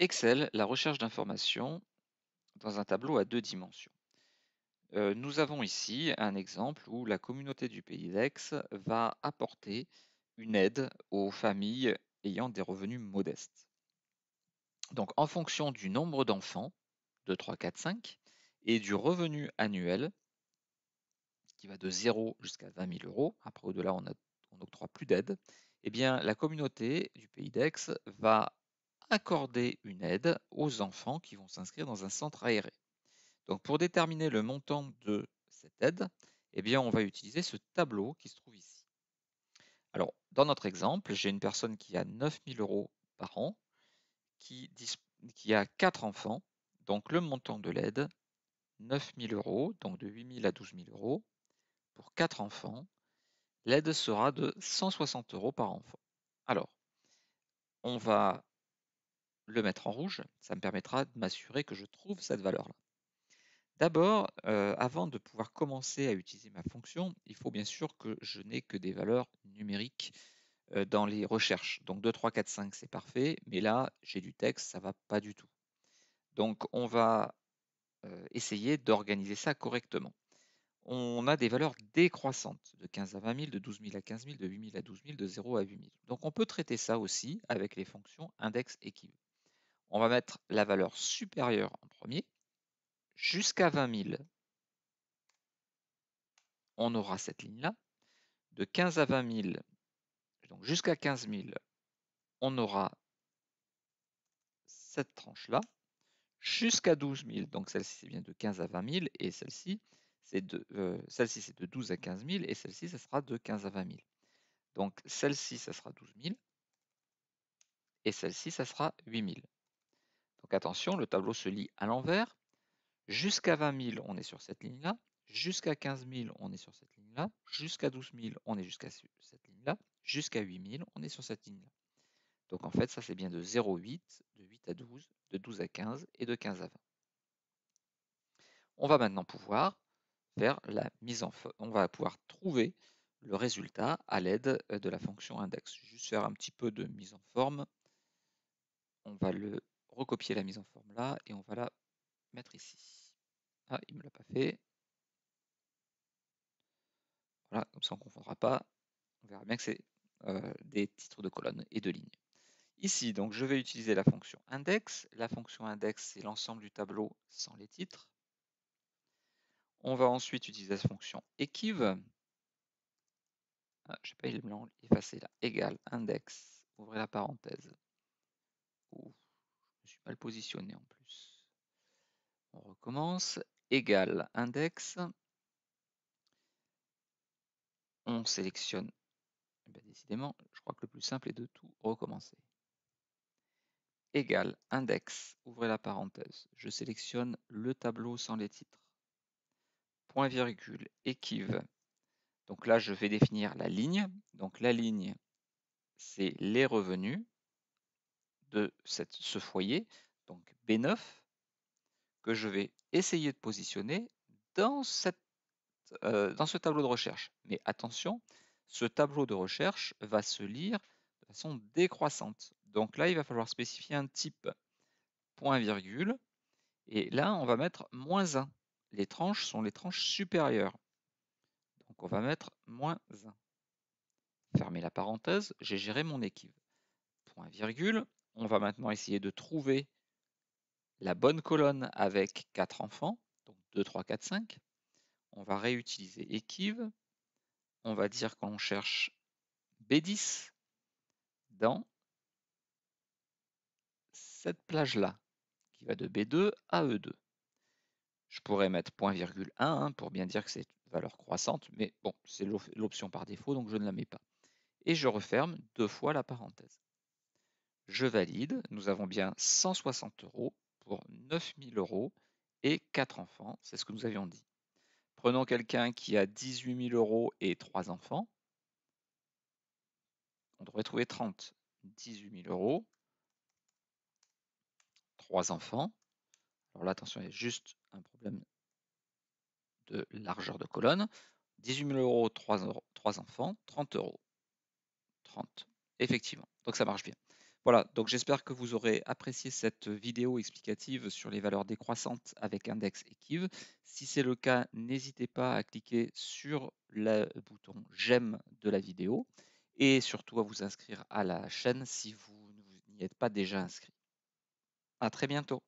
Excel, la recherche d'informations dans un tableau à deux dimensions. Euh, nous avons ici un exemple où la communauté du pays d'Aix va apporter une aide aux familles ayant des revenus modestes. Donc en fonction du nombre d'enfants, 2, 3, 4, 5, et du revenu annuel, qui va de 0 jusqu'à 20 000 euros, après au-delà on n'octroie plus d'aide, eh bien la communauté du pays d'Aix va accorder une aide aux enfants qui vont s'inscrire dans un centre aéré. Donc pour déterminer le montant de cette aide, eh bien on va utiliser ce tableau qui se trouve ici. Alors dans notre exemple, j'ai une personne qui a 9000 euros par an, qui, a 4 enfants, donc le montant de l'aide, 9000 euros, donc de 8000 à 000 euros, pour 4 enfants, l'aide sera de 160 euros par enfant. Alors, on va le mettre en rouge, ça me permettra de m'assurer que je trouve cette valeur-là. D'abord, euh, avant de pouvoir commencer à utiliser ma fonction, il faut bien sûr que je n'ai que des valeurs numériques euh, dans les recherches. Donc 2, 3, 4, 5, c'est parfait, mais là, j'ai du texte, ça ne va pas du tout. Donc on va euh, essayer d'organiser ça correctement. On a des valeurs décroissantes de 15 à 20 000, de 12 000 à 15 000, de 8 000 à 12 000, de 0 à 8 000. Donc on peut traiter ça aussi avec les fonctions index et on va mettre la valeur supérieure en premier, jusqu'à 20 000, on aura cette ligne-là. De 15 à 20 000, donc jusqu'à 15 000, on aura cette tranche-là. Jusqu'à 12 000, donc celle-ci c'est bien de 15 à 20 000, et celle-ci c'est de, euh, c'est de 12 à 15 000, et celle-ci ça sera de 15 à 20 000. Donc celle-ci ça sera 12 000, et celle-ci ça sera 8 000 attention, le tableau se lit à l'envers. Jusqu'à 20 000, on est sur cette ligne-là. Jusqu'à 15 000, on est sur cette ligne-là. Jusqu'à 12 000, on est jusqu'à cette ligne-là. Jusqu'à 8 000, on est sur cette ligne-là. Donc en fait, ça c'est bien de 0,8, de 8 à 12, de 12 à 15 et de 15 à 20. On va maintenant pouvoir faire la mise en on va pouvoir trouver le résultat à l'aide euh, de la fonction index. Juste faire un petit peu de mise en forme. On va le recopier la mise en forme là et on va la mettre ici. Ah, il ne me l'a pas fait. Voilà, comme ça on ne confondra pas. On verra bien que c'est euh, des titres de colonnes et de lignes. Ici, donc, je vais utiliser la fonction index. La fonction index, c'est l'ensemble du tableau sans les titres. On va ensuite utiliser la fonction équive. Ah, je sais pas, il me blanc, effacer là. Égal, index, ouvrez la parenthèse. Je suis mal positionné en plus. On recommence. Égal index. On sélectionne. Eh ben, décidément, je crois que le plus simple est de tout recommencer. Égal index. Ouvrez la parenthèse. Je sélectionne le tableau sans les titres. Point virgule. Équive. Donc là, je vais définir la ligne. Donc la ligne, c'est les revenus de ce foyer, donc B9, que je vais essayer de positionner dans, cette, euh, dans ce tableau de recherche. Mais attention, ce tableau de recherche va se lire de façon décroissante. Donc là, il va falloir spécifier un type point-virgule. Et là, on va mettre moins 1. Les tranches sont les tranches supérieures. Donc on va mettre moins 1. Fermez la parenthèse, j'ai géré mon équipe. Point virgule, on va maintenant essayer de trouver la bonne colonne avec 4 enfants, donc 2, 3, 4, 5. On va réutiliser équive. On va dire qu'on cherche B10 dans cette plage-là, qui va de B2 à E2. Je pourrais mettre .1 hein, pour bien dire que c'est une valeur croissante, mais bon, c'est l'option par défaut, donc je ne la mets pas. Et je referme deux fois la parenthèse. Je valide, nous avons bien 160 euros pour 9000 euros et 4 enfants, c'est ce que nous avions dit. Prenons quelqu'un qui a 18 000 euros et 3 enfants. On devrait trouver 30. 18 000 euros, 3 enfants. Alors là, attention, il y a juste un problème de largeur de colonne. 18 000 euros, 3, enfants, 30 euros. 30, effectivement. Donc ça marche bien. Voilà, donc j'espère que vous aurez apprécié cette vidéo explicative sur les valeurs décroissantes avec index et Si c'est le cas, n'hésitez pas à cliquer sur le bouton j'aime de la vidéo et surtout à vous inscrire à la chaîne si vous n'y êtes pas déjà inscrit. À très bientôt.